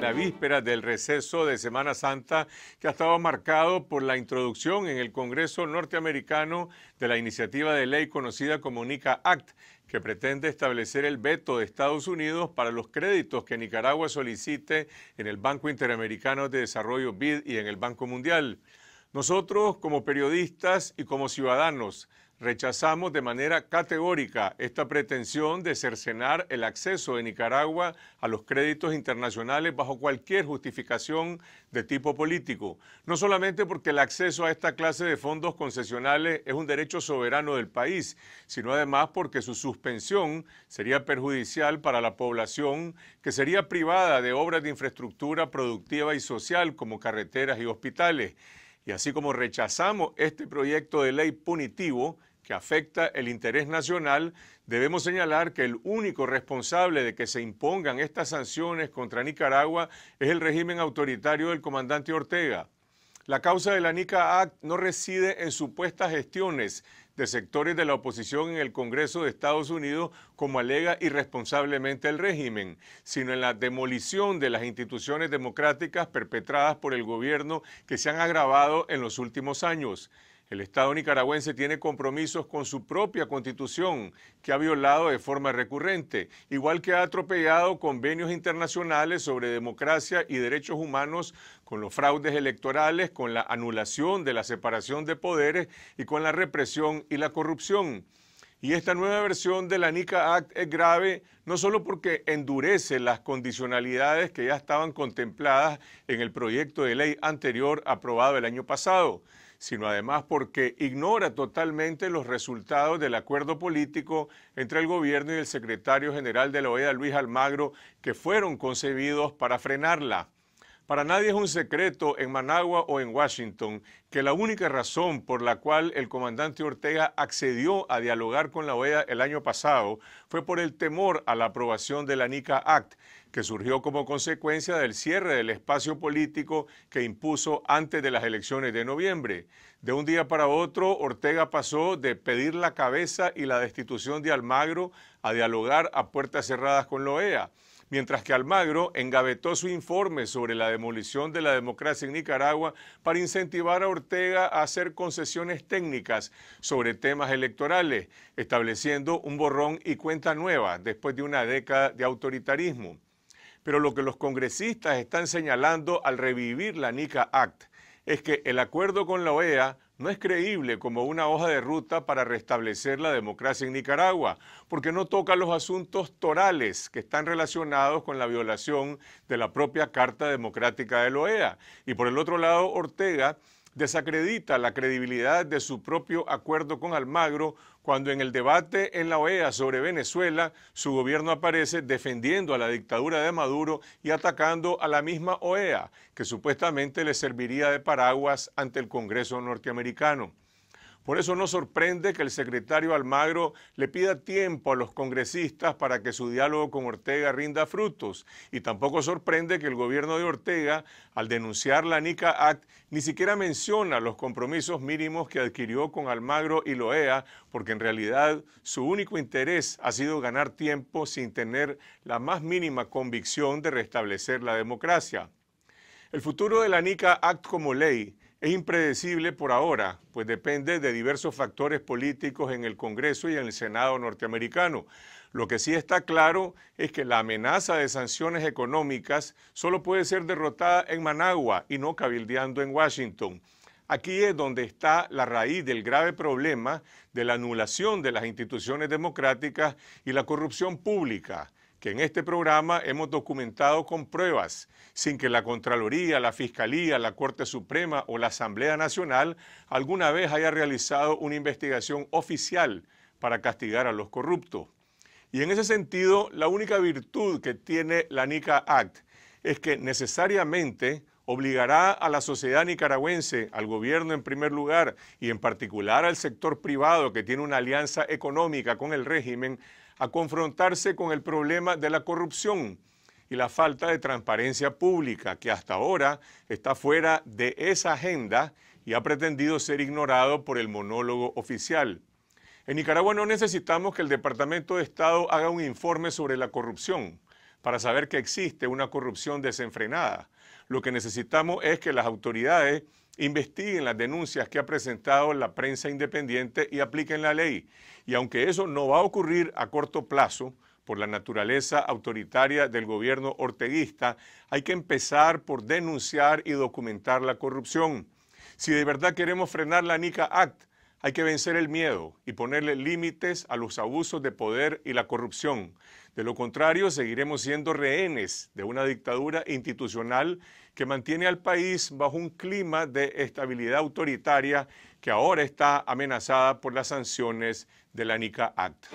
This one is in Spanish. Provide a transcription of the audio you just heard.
la víspera del receso de Semana Santa que ha estado marcado por la introducción en el Congreso norteamericano de la iniciativa de ley conocida como NICA Act, que pretende establecer el veto de Estados Unidos para los créditos que Nicaragua solicite en el Banco Interamericano de Desarrollo BID y en el Banco Mundial. Nosotros, como periodistas y como ciudadanos, Rechazamos de manera categórica esta pretensión de cercenar el acceso de Nicaragua a los créditos internacionales bajo cualquier justificación de tipo político, no solamente porque el acceso a esta clase de fondos concesionales es un derecho soberano del país, sino además porque su suspensión sería perjudicial para la población que sería privada de obras de infraestructura productiva y social como carreteras y hospitales y así como rechazamos este proyecto de ley punitivo que afecta el interés nacional, debemos señalar que el único responsable de que se impongan estas sanciones contra Nicaragua es el régimen autoritario del comandante Ortega. La causa de la NICA Act no reside en supuestas gestiones, de sectores de la oposición en el Congreso de Estados Unidos, como alega irresponsablemente el régimen, sino en la demolición de las instituciones democráticas perpetradas por el gobierno que se han agravado en los últimos años. El Estado nicaragüense tiene compromisos con su propia constitución, que ha violado de forma recurrente, igual que ha atropellado convenios internacionales sobre democracia y derechos humanos con los fraudes electorales, con la anulación de la separación de poderes y con la represión y la corrupción. Y esta nueva versión de la NICA Act es grave no solo porque endurece las condicionalidades que ya estaban contempladas en el proyecto de ley anterior aprobado el año pasado, sino además porque ignora totalmente los resultados del acuerdo político entre el gobierno y el secretario general de la OEA, Luis Almagro, que fueron concebidos para frenarla. Para nadie es un secreto en Managua o en Washington que la única razón por la cual el comandante Ortega accedió a dialogar con la OEA el año pasado fue por el temor a la aprobación de la NICA Act, que surgió como consecuencia del cierre del espacio político que impuso antes de las elecciones de noviembre. De un día para otro, Ortega pasó de pedir la cabeza y la destitución de Almagro a dialogar a puertas cerradas con la OEA mientras que Almagro engavetó su informe sobre la demolición de la democracia en Nicaragua para incentivar a Ortega a hacer concesiones técnicas sobre temas electorales, estableciendo un borrón y cuenta nueva después de una década de autoritarismo. Pero lo que los congresistas están señalando al revivir la NICA Act es que el acuerdo con la OEA no es creíble como una hoja de ruta para restablecer la democracia en Nicaragua, porque no toca los asuntos torales que están relacionados con la violación de la propia Carta Democrática de la OEA. Y por el otro lado, Ortega desacredita la credibilidad de su propio acuerdo con Almagro cuando en el debate en la OEA sobre Venezuela su gobierno aparece defendiendo a la dictadura de Maduro y atacando a la misma OEA, que supuestamente le serviría de paraguas ante el Congreso norteamericano. Por eso no sorprende que el secretario Almagro le pida tiempo a los congresistas para que su diálogo con Ortega rinda frutos. Y tampoco sorprende que el gobierno de Ortega, al denunciar la NICA Act, ni siquiera menciona los compromisos mínimos que adquirió con Almagro y Loea, porque en realidad su único interés ha sido ganar tiempo sin tener la más mínima convicción de restablecer la democracia. El futuro de la NICA Act como ley es impredecible por ahora, pues depende de diversos factores políticos en el Congreso y en el Senado norteamericano. Lo que sí está claro es que la amenaza de sanciones económicas solo puede ser derrotada en Managua y no cabildeando en Washington. Aquí es donde está la raíz del grave problema de la anulación de las instituciones democráticas y la corrupción pública que en este programa hemos documentado con pruebas, sin que la Contraloría, la Fiscalía, la Corte Suprema o la Asamblea Nacional alguna vez haya realizado una investigación oficial para castigar a los corruptos. Y en ese sentido, la única virtud que tiene la NICA Act es que necesariamente obligará a la sociedad nicaragüense, al gobierno en primer lugar y en particular al sector privado que tiene una alianza económica con el régimen, a confrontarse con el problema de la corrupción y la falta de transparencia pública que hasta ahora está fuera de esa agenda y ha pretendido ser ignorado por el monólogo oficial. En Nicaragua no necesitamos que el Departamento de Estado haga un informe sobre la corrupción para saber que existe una corrupción desenfrenada lo que necesitamos es que las autoridades investiguen las denuncias que ha presentado la prensa independiente y apliquen la ley. Y aunque eso no va a ocurrir a corto plazo, por la naturaleza autoritaria del gobierno orteguista, hay que empezar por denunciar y documentar la corrupción. Si de verdad queremos frenar la NICA Act, hay que vencer el miedo y ponerle límites a los abusos de poder y la corrupción. De lo contrario, seguiremos siendo rehenes de una dictadura institucional que mantiene al país bajo un clima de estabilidad autoritaria que ahora está amenazada por las sanciones de la NICA Act.